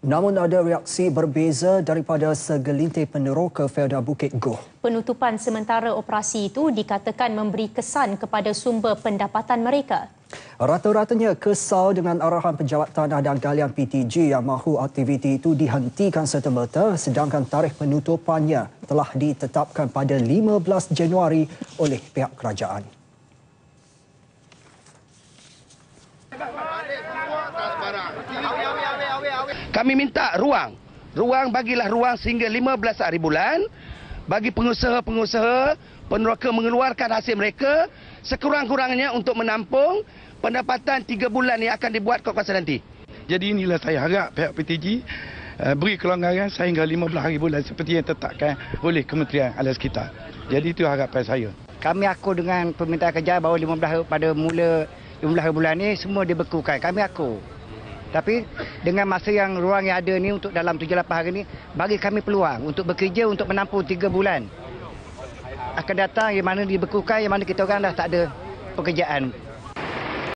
Namun ada reaksi berbeza daripada segelintir peneroka Felda Bukit Goh. Penutupan sementara operasi itu dikatakan memberi kesan kepada sumber pendapatan mereka. Rata-ratanya kesal dengan arahan penjawat tanah dan galian PTG yang mahu aktiviti itu dihentikan serta-merta sedangkan tarikh penutupannya telah ditetapkan pada 15 Januari oleh pihak kerajaan. Tak kami minta ruang. Ruang bagilah ruang sehingga 15 hari bulan bagi pengusaha-pengusaha peneroka mengeluarkan hasil mereka sekurang-kurangnya untuk menampung pendapatan 3 bulan yang akan dibuat kod kuasa nanti. Jadi inilah saya harap pihak PTG eh, beri kelonggaran sehingga 15 hari bulan seperti yang tetapkan oleh Kementerian Alas kita. Jadi itu harapan saya. Kami aku dengan pemerintah kerja bahawa 15 hari pada mula 15 hari bulan ini semua dibekukan. Kami aku. Tapi dengan masa yang ruang yang ada ni untuk dalam 7-8 hari ni, bagi kami peluang untuk bekerja untuk menampung 3 bulan. Akan datang yang mana dibekukan, yang mana kita orang dah tak ada pekerjaan.